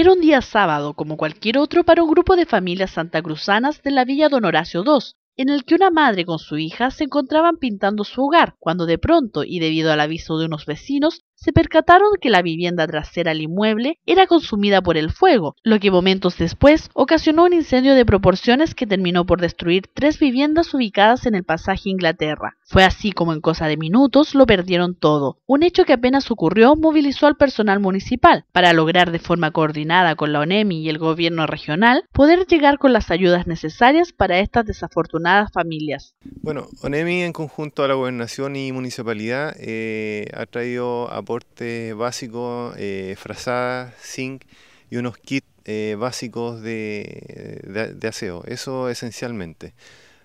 Era un día sábado, como cualquier otro, para un grupo de familias santacruzanas de la villa Don Horacio II, en el que una madre con su hija se encontraban pintando su hogar, cuando de pronto, y debido al aviso de unos vecinos, se percataron que la vivienda trasera al inmueble era consumida por el fuego, lo que momentos después ocasionó un incendio de proporciones que terminó por destruir tres viviendas ubicadas en el pasaje Inglaterra. Fue así como en cosa de minutos lo perdieron todo, un hecho que apenas ocurrió movilizó al personal municipal para lograr de forma coordinada con la ONEMI y el gobierno regional poder llegar con las ayudas necesarias para estas desafortunadas familias. Bueno, ONEMI en conjunto a la gobernación y municipalidad eh, ha traído a soporte básico, eh, frazada, zinc y unos kits eh, básicos de, aseo, eso esencialmente.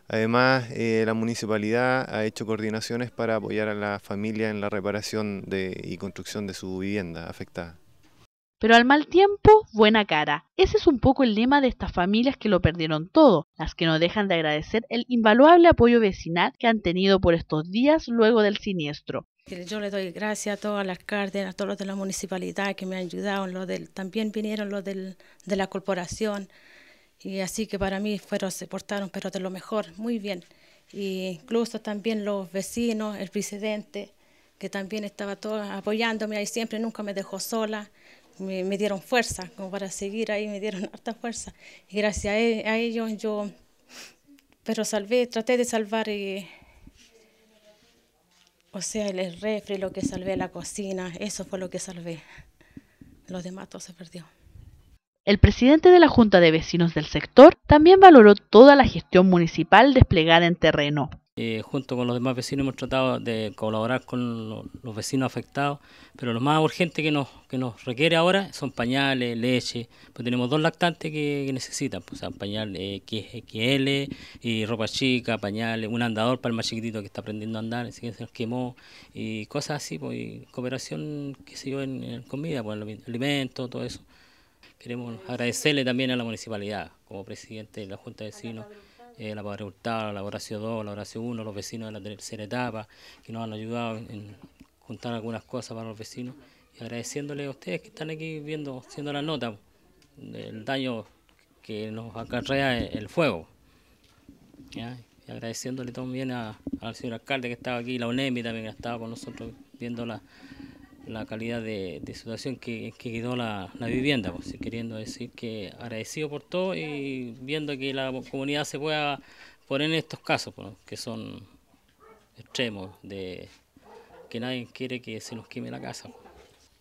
Además, eh, la municipalidad ha hecho coordinaciones para apoyar a la familia en la reparación y construcción de su vivienda afectada. Pero al mal tiempo, buena cara. Ese es un poco el lema de estas familias que lo perdieron todo, las que no dejan de agradecer el invaluable apoyo vecinal que han tenido por estos días luego del siniestro. Yo le doy gracias a todas las cárdenas, a todos los de la municipalidad que me han ayudado, del, también vinieron los de la corporación, y así que para mí fueron, se portaron, pero de lo mejor, muy bien. Y incluso también los vecinos, el presidente, que también estaba todo apoyándome ahí siempre, nunca me dejó sola, me, dieron fuerza, como para seguir ahí, me dieron harta fuerza. Y gracias e, a, ellos yo, pero salvé, traté de salvar... Y, eh, o sea, el refri, lo que salvé, la cocina, eso fue lo que salvé. Lo demás todo se perdió. El presidente de la Junta de Vecinos del sector también valoró toda la gestión municipal desplegada en terreno, eh, junto con los demás vecinos hemos tratado de colaborar con los, vecinos afectados, pero lo más urgente que nos, requiere ahora son pañales, leche, pues tenemos dos lactantes que, necesitan, pues pañales eh, XL y ropa chica, pañales, un andador para el más chiquitito que está aprendiendo a andar, así que se nos quemó y cosas así, pues cooperación, qué sé en, comida, pues alimentos, todo eso. Queremos agradecerle también a la municipalidad como presidente de la Junta de Vecinos. Eh, la Padre Hurtado, la Horacio 2, la Horacio 1, los vecinos de la tercera etapa, que nos han ayudado en, contar juntar algunas cosas para los vecinos. Y agradeciéndole a ustedes que están aquí viendo, haciendo la nota, del daño que nos acarrea el fuego. Y agradeciéndole también al señor alcalde que estaba aquí, la UNEMI también que estaba con nosotros viendo la, la calidad de, situación que, quedó la, vivienda, pues, queriendo decir que agradecido por todo y viendo que la comunidad se pueda poner en estos casos, pues, que son extremos, de que nadie quiere que se nos queme la casa. Pues.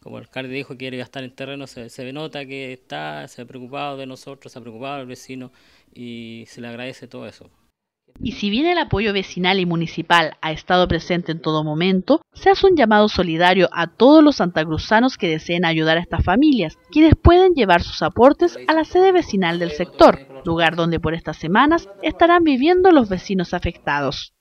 Como el alcalde dijo que quiere gastar en terreno, se, se nota que está, se ha preocupado de nosotros, se ha preocupado del vecino y se le agradece todo eso y si bien el apoyo vecinal y municipal ha estado presente en todo momento, se hace un llamado solidario a todos los santacruzanos que deseen ayudar a estas familias, quienes pueden llevar sus aportes a la sede vecinal del sector, lugar donde por estas semanas estarán viviendo los vecinos afectados.